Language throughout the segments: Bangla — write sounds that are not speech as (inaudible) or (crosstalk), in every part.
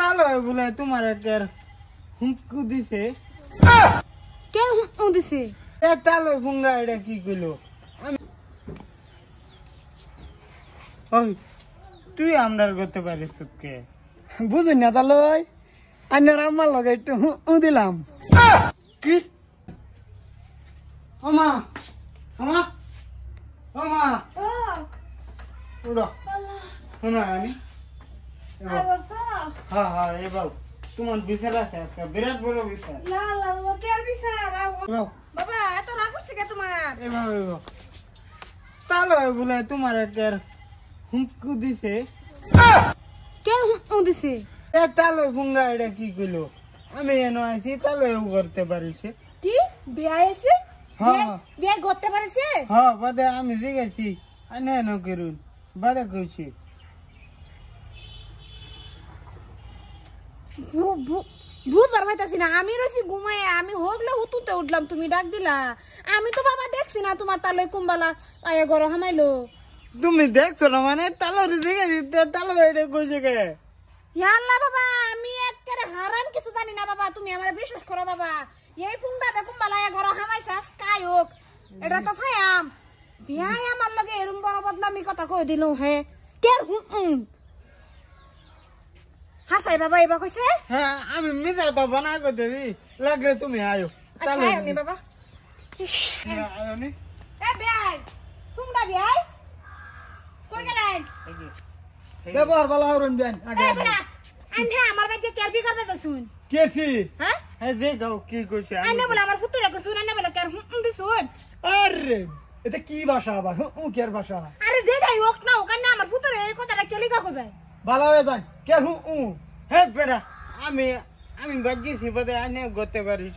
তালয় বলে তোমার একের হুমকু দিছে কেন হুমকু দিছে এ তালয় ফুংরা এটা কি কইলো ওই তুই আমরার করতে পারিস কে বুঝুন না তালয় আন্যার আমার লগে একটু হুঁ দিলাম কি ওমা ওমা ওমা উড়ো শোনা আমি হ্যাঁ হ্যাঁ এ বাবু তোমার বিচার আছে আজকে বিরাট বড় বিচার না এ বাবু এ বাবু কি কইলো আমি এন আইছি তাহলে ও করতে পারিছে কি বিয়া আইছে হ্যাঁ, হ্যাঁ বিয়া করতে পারিছে হ্যাঁ বাদে আমি জিগাইছি আনে এন করুন বাদে কইছি ভূত বার ভাইতাছি না আমি রয়েছি ঘুমায় আমি হগলে হুতুতে উঠলাম তুমি ডাক দিলা আমি তো বাবা দেখছি না তোমার তালে কুম্বালা আয়া গর হামাইলো তুমি দেখছো না মানে তালো দেখে তালো এটা কইছে কে ইয়াল্লা বাবা আমি একেবারে হারাম কিছু জানি না বাবা তুমি আমার বিশ্বাস করো বাবা এই দে দেখুম বালায় গর হামাইছে কাই হোক এটা তো ফায়াম বিয়াই আমার লগে এরম বড় বদলামি কথা কই দিলু হে কের হুম আসাই বাবা এবার কইছে হ্যাঁ আমি মিছা তো বানা করতে দি লাগলে তুমি আয়ো আচ্ছা আয়ো নি বাবা হ্যাঁ, আয়ো নি এ বিয়াই তোমরা বিয়াই কই গেলেন ব্যবহার ভালো হরন বিয়ান আগে আন্না হ্যাঁ, আমার বাইকে কেরবি করবে তো শুন কেছি হ্যাঁ হ্যাঁ দে দাও কি কইছে আন্না বলে আমার ফুটুরে কইছুন আন্না বলে কের হুম দিছুন আরে এটা কি ভাষা আবার ও কের ভাষা আরে যে যাই হোক না ওখানে আমার ফুটুরে এই কথাটা কেলিকা কইবে ভালো হয়ে যায় কের হুম উ হ্যাঁ বেটা আমি আমি বাজিছি বাদে আনে গতে পারিস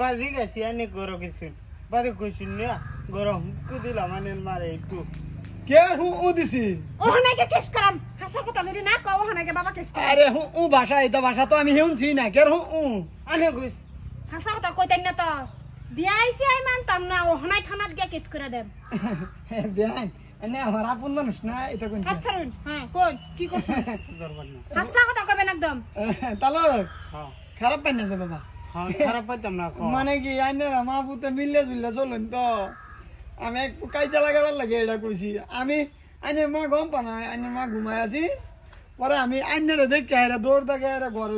বাজি গেছি আনে গরো কিছু বাদে কিছু না গরো হুঁকু দিলাম আনে মারে একটু কে হু ও দিছি ও হনাকে কেস করাম হাসা কথা লড়ি না কও হনাকে বাবা কেস করাম আরে হু ও ভাষা এটা ভাষা তো আমি হেউনছি না কে হু উ আনে গইস হাসা কথা কইতেন না তো বিয়াইছি আই মানতাম না ও হনাই থানাত গিয়া কেস করে দেব বিয়াই এনে আমার আপন মানুষ না এটা কোন আচ্ছা হ্যাঁ কোন কি করছ দরবার না হাসা কথা খাবেন একদম (laughs) তাহলে হ্যাঁ। খারাপ পাই হ্যাঁ, না বাবা মানে কি ঘরের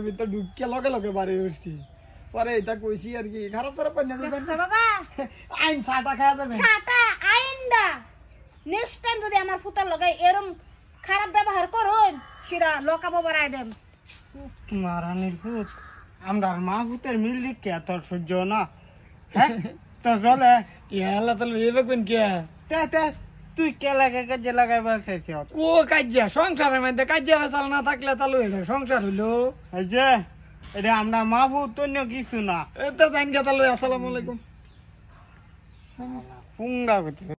ভিতরে ঢুককে লগে লগে বাড়ি উঠছি পরে এটা কইছি আর কি খারাপ খারাপ পাই না আইন ছাটা খাওয়া যাবে ছাটা আইন দা নেক্সট টাইম যদি আমার ফুতার লগে এরম খারাপ ব্যবহার করুন সেটা লকাবো বাড়াই দেন মারানির ভূত আমরা মা ভূতের মিল দিকে সহ্য না হ্যাঁ তো চলে ইয়ালা তাহলে কে তে তে তুই কে লাগে কাজে ও কাজে সংসারের মধ্যে কাজে না থাকলে তাহলে সংসার হইলো এই যে এটা আমরা মা ভূত অন্য কিছু না এটা জানকে তাহলে আসসালামু আলাইকুম